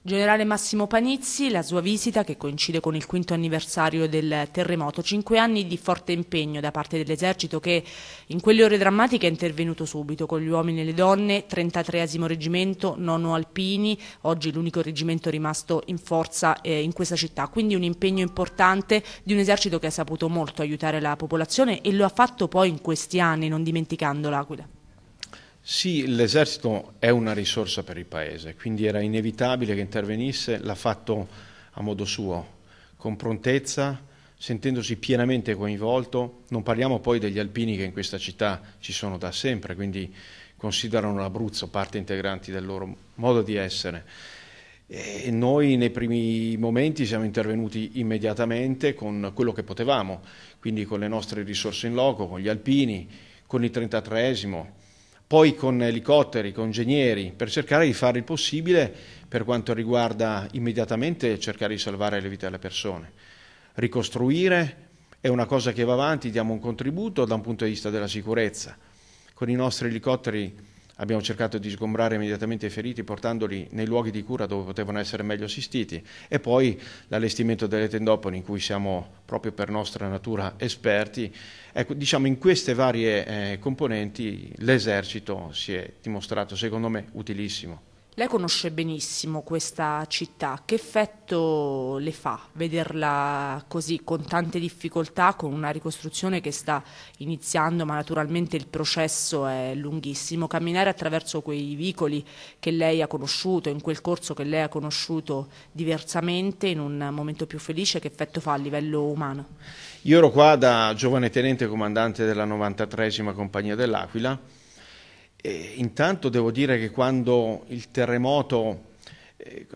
Generale Massimo Panizzi, la sua visita, che coincide con il quinto anniversario del terremoto, cinque anni di forte impegno da parte dell'esercito che in quelle ore drammatiche è intervenuto subito con gli uomini e le donne, 33 reggimento, nono alpini, oggi l'unico reggimento rimasto in forza eh, in questa città, quindi un impegno importante di un esercito che ha saputo molto aiutare la popolazione e lo ha fatto poi in questi anni, non dimenticando l'Aquila. Sì, l'esercito è una risorsa per il Paese, quindi era inevitabile che intervenisse, l'ha fatto a modo suo, con prontezza, sentendosi pienamente coinvolto. Non parliamo poi degli alpini che in questa città ci sono da sempre, quindi considerano l'Abruzzo parte integrante del loro modo di essere. E noi nei primi momenti siamo intervenuti immediatamente con quello che potevamo, quindi con le nostre risorse in loco, con gli alpini, con il 33esimo, poi con elicotteri, con ingegneri, per cercare di fare il possibile per quanto riguarda immediatamente cercare di salvare le vite delle persone. Ricostruire è una cosa che va avanti, diamo un contributo da un punto di vista della sicurezza. Con i nostri elicotteri Abbiamo cercato di sgombrare immediatamente i feriti portandoli nei luoghi di cura dove potevano essere meglio assistiti e poi l'allestimento delle tendopoli in cui siamo proprio per nostra natura esperti. Ecco, diciamo in queste varie eh, componenti l'esercito si è dimostrato secondo me utilissimo. Lei conosce benissimo questa città, che effetto le fa vederla così con tante difficoltà, con una ricostruzione che sta iniziando, ma naturalmente il processo è lunghissimo, camminare attraverso quei vicoli che lei ha conosciuto, in quel corso che lei ha conosciuto diversamente, in un momento più felice, che effetto fa a livello umano? Io ero qua da giovane tenente comandante della 93 compagnia dell'Aquila e intanto devo dire che quando il terremoto eh,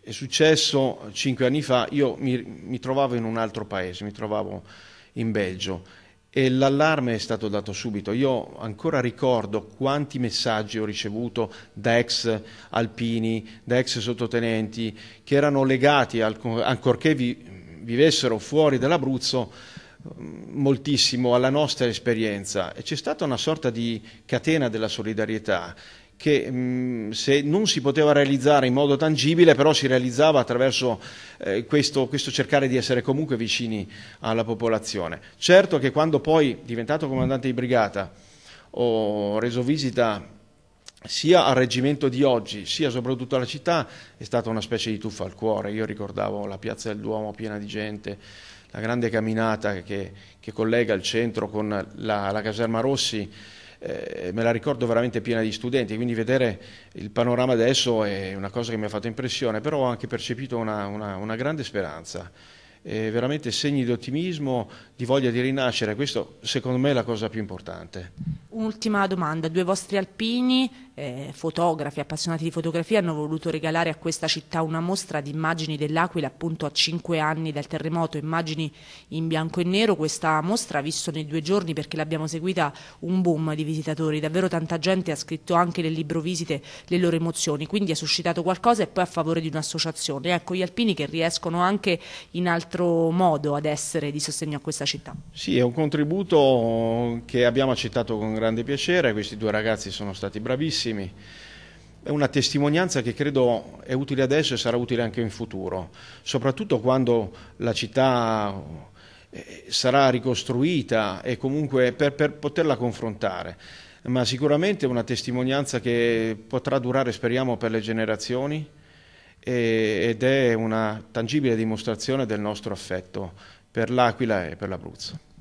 è successo cinque anni fa, io mi, mi trovavo in un altro paese, mi trovavo in Belgio e l'allarme è stato dato subito. Io ancora ricordo quanti messaggi ho ricevuto da ex alpini, da ex sottotenenti, che erano legati, al, ancorché vi, vivessero fuori dall'Abruzzo, moltissimo alla nostra esperienza e c'è stata una sorta di catena della solidarietà che mm, se non si poteva realizzare in modo tangibile, però si realizzava attraverso eh, questo, questo, cercare di essere comunque vicini alla popolazione. Certo che quando poi, diventato comandante di brigata, ho reso visita sia al reggimento di oggi, sia soprattutto alla città, è stata una specie di tuffa al cuore. Io ricordavo la piazza del Duomo piena di gente, la grande camminata che, che collega il centro con la, la caserma Rossi, eh, me la ricordo veramente piena di studenti, quindi vedere il panorama adesso è una cosa che mi ha fatto impressione, però ho anche percepito una, una, una grande speranza, eh, veramente segni di ottimismo, di voglia di rinascere, questo secondo me è la cosa più importante. Un'ultima domanda, due vostri alpini, eh, fotografi, appassionati di fotografia, hanno voluto regalare a questa città una mostra di immagini dell'Aquila appunto a cinque anni dal terremoto, immagini in bianco e nero, questa mostra ha visto nei due giorni perché l'abbiamo seguita un boom di visitatori, davvero tanta gente ha scritto anche nel libro visite le loro emozioni, quindi ha suscitato qualcosa e poi a favore di un'associazione, ecco gli alpini che riescono anche in altro modo ad essere di sostegno a questa città. Sì, è un contributo che abbiamo accettato con grande grande piacere, questi due ragazzi sono stati bravissimi. È una testimonianza che credo è utile adesso e sarà utile anche in futuro, soprattutto quando la città eh, sarà ricostruita e comunque per, per poterla confrontare. Ma sicuramente è una testimonianza che potrà durare, speriamo, per le generazioni ed è una tangibile dimostrazione del nostro affetto per l'Aquila e per l'Abruzzo.